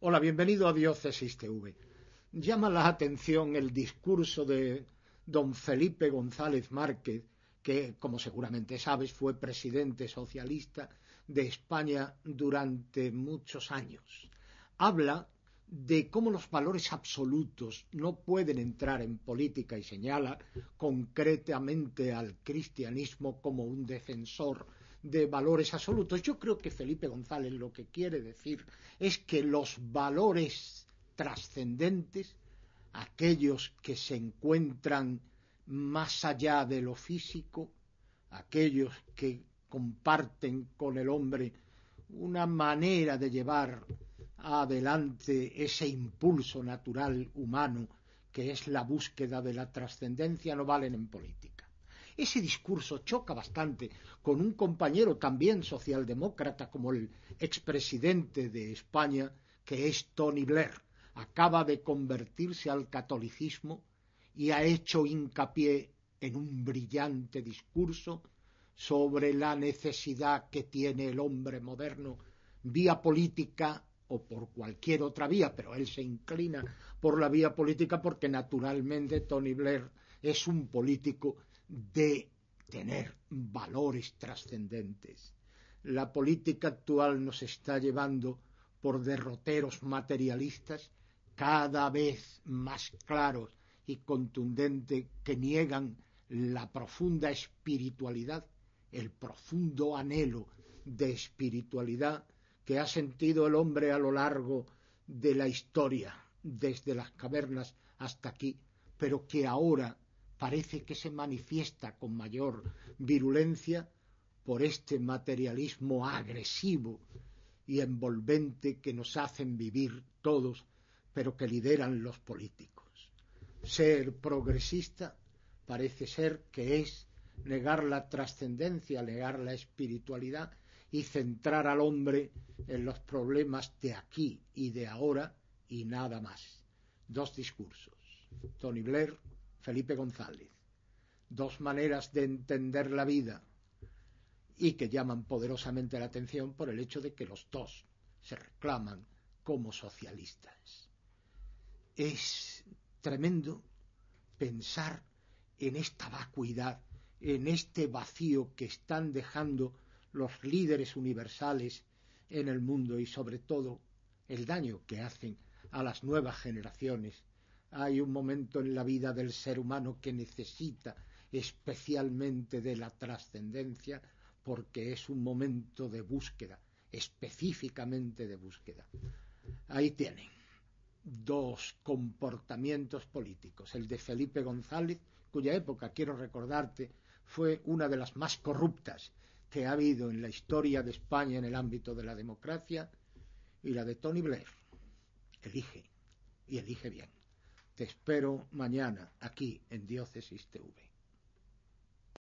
Hola, bienvenido a Diócesis TV. Llama la atención el discurso de don Felipe González Márquez, que, como seguramente sabes, fue presidente socialista de España durante muchos años. Habla de cómo los valores absolutos no pueden entrar en política y señala concretamente al cristianismo como un defensor de valores absolutos. Yo creo que Felipe González lo que quiere decir es que los valores trascendentes, aquellos que se encuentran más allá de lo físico, aquellos que comparten con el hombre una manera de llevar adelante ese impulso natural humano que es la búsqueda de la trascendencia, no valen en política. Ese discurso choca bastante con un compañero también socialdemócrata como el expresidente de España, que es Tony Blair. Acaba de convertirse al catolicismo y ha hecho hincapié en un brillante discurso sobre la necesidad que tiene el hombre moderno vía política o por cualquier otra vía, pero él se inclina por la vía política porque naturalmente Tony Blair es un político de tener valores trascendentes. La política actual nos está llevando por derroteros materialistas cada vez más claros y contundentes que niegan la profunda espiritualidad, el profundo anhelo de espiritualidad que ha sentido el hombre a lo largo de la historia, desde las cavernas hasta aquí, pero que ahora parece que se manifiesta con mayor virulencia por este materialismo agresivo y envolvente que nos hacen vivir todos, pero que lideran los políticos. Ser progresista parece ser que es negar la trascendencia, negar la espiritualidad y centrar al hombre en los problemas de aquí y de ahora y nada más. Dos discursos. Tony Blair, Felipe González. Dos maneras de entender la vida y que llaman poderosamente la atención por el hecho de que los dos se reclaman como socialistas. Es tremendo pensar en esta vacuidad, en este vacío que están dejando los líderes universales en el mundo y sobre todo el daño que hacen a las nuevas generaciones hay un momento en la vida del ser humano que necesita especialmente de la trascendencia porque es un momento de búsqueda, específicamente de búsqueda. Ahí tienen dos comportamientos políticos, el de Felipe González, cuya época, quiero recordarte, fue una de las más corruptas que ha habido en la historia de España en el ámbito de la democracia, y la de Tony Blair. Elige, y elige bien. Te espero mañana aquí en Diócesis TV.